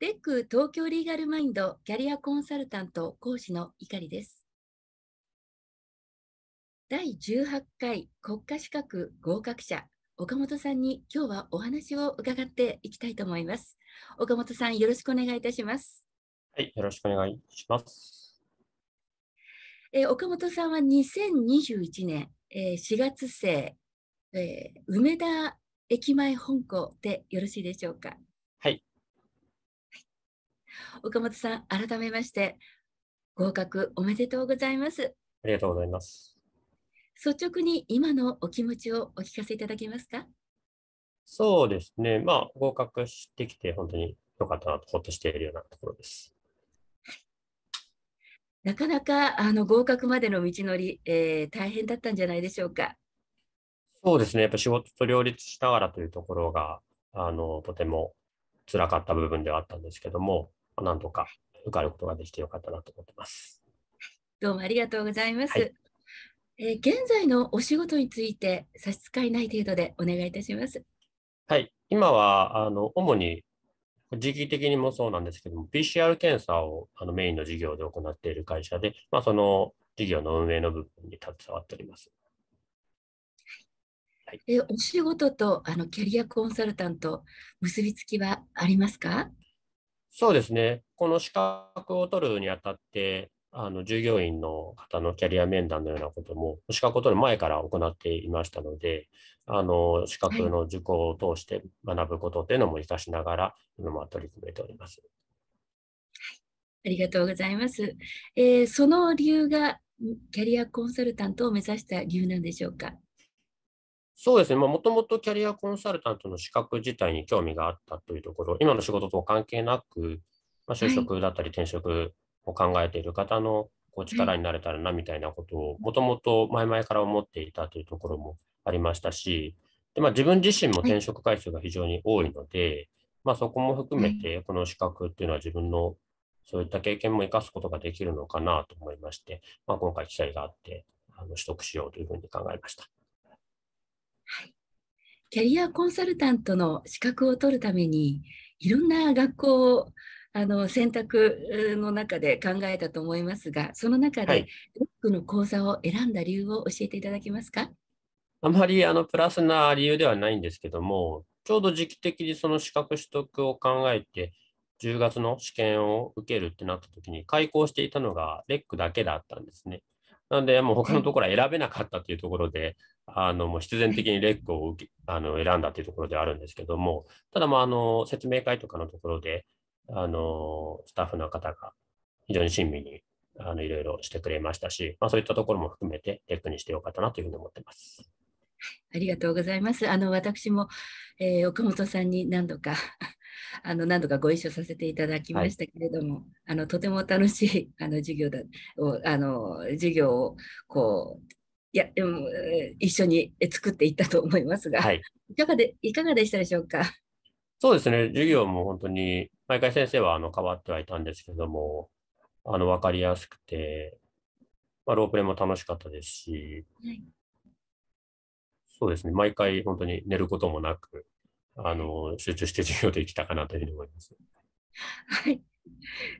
デック東京リーガルマインドキャリアコンサルタント講師の碇です。第18回国家資格合格者岡本さんに今日はお話を伺っていきたいと思います。岡本さんよろしくお願いいたします。はい、よろしくお願いします。えー、岡本さんは2021年、えー、4月生、えー、梅田駅前本校でよろしいでしょうか。岡本さん、改めまして合格おめでとうございます。ありがとうございます。率直に今のお気持ちをお聞かせいただけますかそうですね、まあ、合格してきて、本当に良かったなと、ほっとしているようなところです。なかなかあの合格までの道のり、えー、大変だったんじゃないでしょうか。そうですね、やっぱ仕事と両立しながらというところが、あのとても辛かった部分ではあったんですけども、なんとか受かることができてよかったなと思ってます。どうもありがとうございます。はい、えー、現在のお仕事について差し支えない程度でお願いいたします。はい、今はあの主に時期的にもそうなんですけども、PCR 検査をあのメインの事業で行っている会社で、まあ、その事業の運営の部分に携わっております。はい、えお仕事とあのキャリアコンサルタント、結びつきはありますかそうですね。この資格を取るにあたって、あの従業員の方のキャリア面談のようなことも、資格を取る前から行っていましたので、あの資格の受講を通して学ぶことというのも生かしながら、今取り組めております。ありがとうございます。えー、その理由がキャリアコンサルタントを目指した理由なんでしょうか。そうですね、もともとキャリアコンサルタントの資格自体に興味があったというところ、今の仕事と関係なく、まあ、就職だったり転職を考えている方のこう力になれたらなみたいなことを、もともと前々から思っていたというところもありましたし、でまあ、自分自身も転職回数が非常に多いので、まあ、そこも含めて、この資格っていうのは自分のそういった経験も生かすことができるのかなと思いまして、まあ、今回機会があって、あの取得しようというふうに考えました。はい、キャリアコンサルタントの資格を取るためにいろんな学校をあの選択の中で考えたと思いますがその中でロックの講座を選んだ理由を教えていただけますか、あまりあのプラスな理由ではないんですけどもちょうど時期的にその資格取得を考えて10月の試験を受けるってなった時に開講していたのがレックだけだったんですね。なんで、もう他のところは選べなかったというところで、あの、もう必然的にレックをあの選んだというところであるんですけども、ただ、まあ、あの、説明会とかのところで、あの、スタッフの方が非常に親身に、あの、いろいろしてくれましたし、まあ、そういったところも含めて、レックにしてよかったなというふうに思ってます。ありがとうございます。あの私も、えー、岡本さんに何度かあの何度かご一緒させていただきましたけれども、はい、あのとても楽しい あの授業だをあの授業をこういやでも一緒に作っていったと思いますが、はい、いかがでいかがでしたでしょうか。そうですね授業も本当に毎回先生はあの変わってはいたんですけどもあの分かりやすくて、まあ、ロープレも楽しかったですし、はい、そうですね毎回本当に寝ることもなくあの集中して授業できたかなというふうに思います。はい、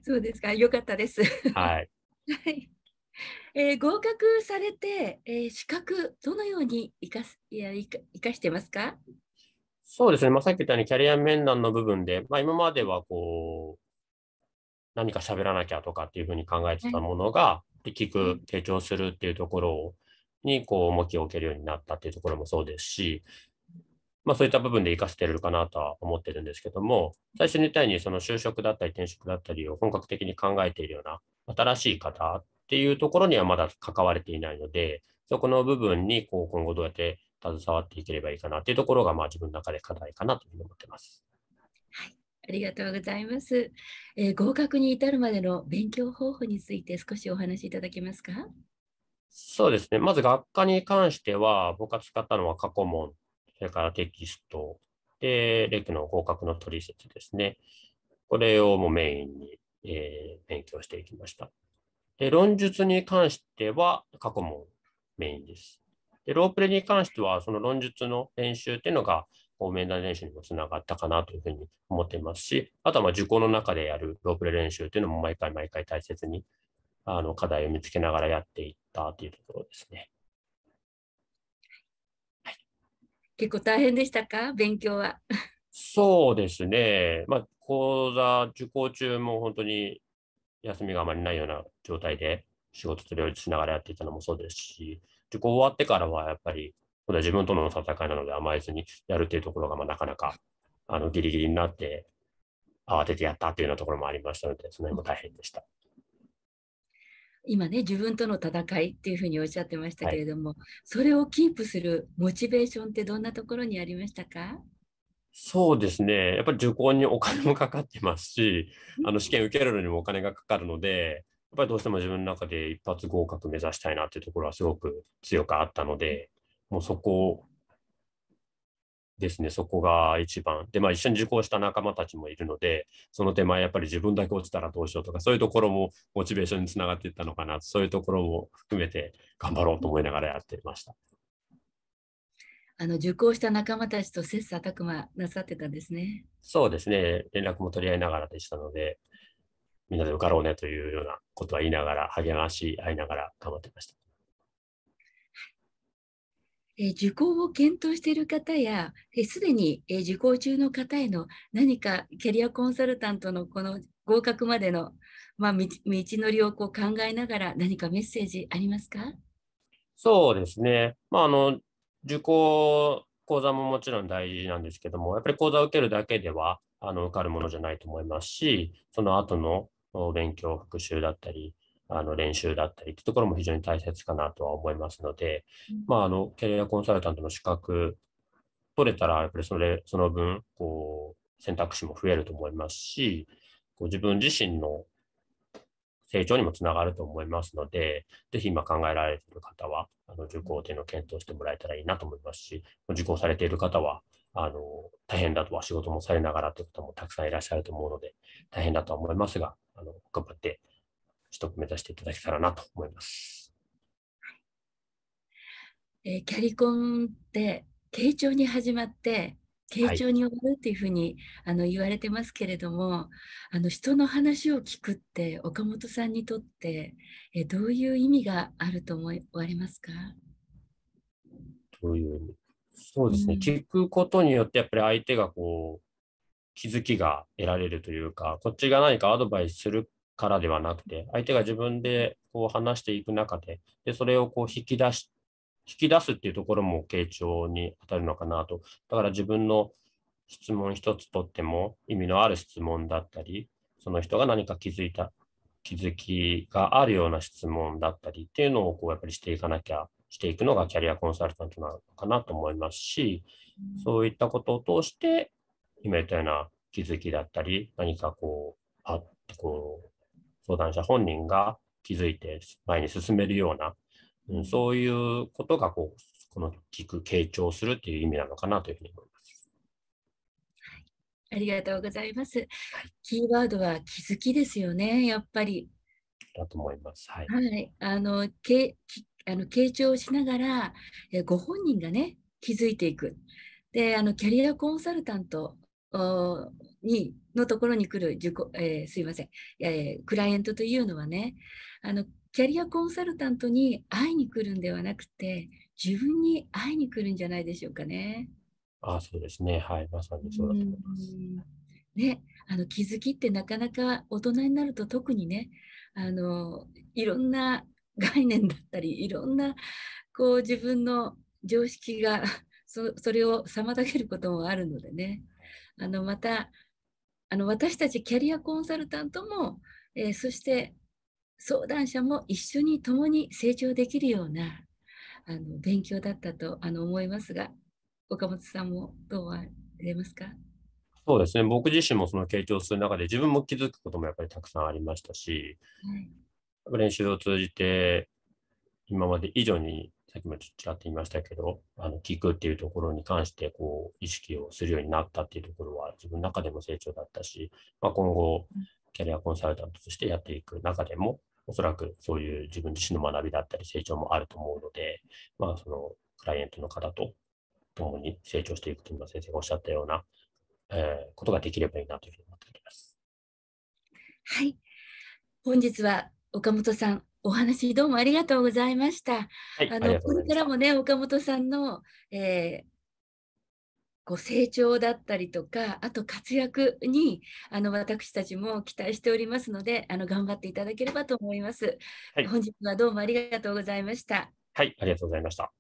そうですか、よかったです。はい。はい。えー、合格されて、えー、資格どのように生かすいや生か生かしてますか？そうですね。まあ、さっき言ったようにキャリア面談の部分で、まあ、今まではこう何か喋らなきゃとかっていうふうに考えてたものが、はい、聞く、提供するっていうところを。にこう重きを置けるようになったっていうところもそうですし、まあ、そういった部分で活かしてるかなとは思ってるんですけども、最初に言ったように、その就職だったり転職だったりを本格的に考えているような新しい方っていうところにはまだ関われていないので、そこの部分にこう今後どうやって携わっていければいいかなっていうところが、まあ、自分の中で課題かなというふうに思ってます。はいありがとうございます、えー、合格に至るまでの勉強方法について少しお話しいただけますかそうですね。まず学科に関しては、僕が使ったのは過去問それからテキスト、で、レクの合格の取説ですね。これをもうメインに、えー、勉強していきました。で、論述に関しては過去問メインです。で、ロープレに関しては、その論述の練習っていうのが、こう面談練習にもつながったかなというふうに思っていますし、あとはま受講の中でやるロープレ練習っていうのも毎回毎回大切に、あの課題を見つけながらやっていったというところですね。結構大変でしたか 勉強は。そうですね。まあ、講座受講中も本当に休みがあまりないような状態で仕事と両立しながらやっていたのもそうですし、受講終わってからはやっぱり、これは自分との戦いなので甘えずにやるっていうところが、まなかなかあのギリギリになって、慌ててやったというようなところもありましたので、その辺も大変でした。今ね自分との戦いっていうふうにおっしゃってましたけれども、はい、それをキープするモチベーションってどんなところにありましたかそうですねやっぱり受講にお金もかかってますしあの試験受けるのにもお金がかかるのでやっぱりどうしても自分の中で一発合格目指したいなっていうところはすごく強くあったのでもうそこですね、そこが一番。で、まあ、一緒に受講した仲間たちもいるので、その手前、やっぱり自分だけ落ちたらどうしようとか、そういうところもモチベーションにつながっていったのかな、そういうところも含めて頑張ろうと思いながらやっていました。あの受講した仲間たちと切磋琢磨なさってたんですね。そうですね、連絡も取り合いながらでしたので、みんなで受かろうねというようなことは言いながら、励まし合いながら頑張ってました。え受講を検討している方や、す、で、に、え受講中の方への何かキャリアコンサルタントのこの合格までの、まあ、道のりをこう考えながら何かメッセージありますかそうですね、まあ、あの受講講座ももちろん大事なんですけども、やっぱり講座を受けるだけではあの受かるものじゃないと思いますし、その後の勉強、復習だったり、あの練習だったりってところも非常に大切かなとは思いますので、まあ、あのキャリアコンサルタントの資格取れたら、やっぱりそれその分こう選択肢も増えると思いますし、こう自分自身の成長にもつながると思いますので、ぜひ今考えられている方は、あの受講というのを検討してもらえたらいいなと思いますし、受講されている方は、あの大変だとは仕事もされながらという方もたくさんいらっしゃると思うので、大変だとは思いますが、あの頑張って取得目指していただけたらなと思います。えー、キャリコンって慶長に始まって慶長に終わるっていうふうに、はい、あの言われてますけれどもあの人の話を聞くって岡本さんにとって、えどういう意味があると思われますかどういう意味そうですね、うん、聞くことによってやっぱり相手がこう気づきが得られるというかこっちが何かアドバイスするからではなくて、相手が自分でこう話していく中で、でそれをこう引き出し、引き出すっていうところも傾聴に当たるのかなと。だから自分の質問一つとっても意味のある質問だったり、その人が何か気づいた、気づきがあるような質問だったりっていうのをこうやっぱりしていかなきゃ、していくのがキャリアコンサルタントなのかなと思いますし、そういったことを通して、今言ったような気づきだったり、何かこう、あこう相談者本人が気づいて前に進めるような、うん、そういうことがこうこのく、傾聴するっていう意味なのかなというふうに思います。はい、ありがとうございます。キーワードは気づきですよね、やっぱり。だと思います。はい。はい、あのけあの傾聴しながら、えご本人がね気づいていく。で、あのキャリアコンサルタントにのところに来る受講、えー、すいません、えー、クライアントというのはねあのキャリアコンサルタントに会いに来るんではなくて自分に会いに来るんじゃないでしょうかね。あそうですねはいまさにそうだと思います。ね、あの気づきってなかなか大人になると特にねあのいろんな概念だったりいろんなこう自分の常識がそれを妨げることもあるのでねあのまたあの私たちキャリアコンサルタントも、えー、そして相談者も一緒に共に成長できるようなあの勉強だったとあの思いますが、岡本さんもどうはれますかそうですね、僕自身もその傾聴する中で自分も気づくこともやっぱりたくさんありましたし、はい、練習を通じて今まで以上に、さっきもちょっと違らっと言いましたけど、あの、聞くっていうところに関して、こう、意識をするようになったっていうところは、自分の中でも成長だったし、まあ、今後、キャリアコンサルタントとしてやっていく中でも、おそらくそういう自分自身の学びだったり成長もあると思うので、まあ、そのクライアントの方と共に成長していくというのは先生がおっしゃったような、えー、ことができればいいなというふうに思っております。はい。本日は岡本さんお話どうもありがとうございました。はい、あのこれからもね岡本さんの、えー、ご成長だったりとかあと活躍にあの私たちも期待しておりますのであの頑張っていただければと思います、はい、本日はどうもありがとうございました。はいありがとうございました。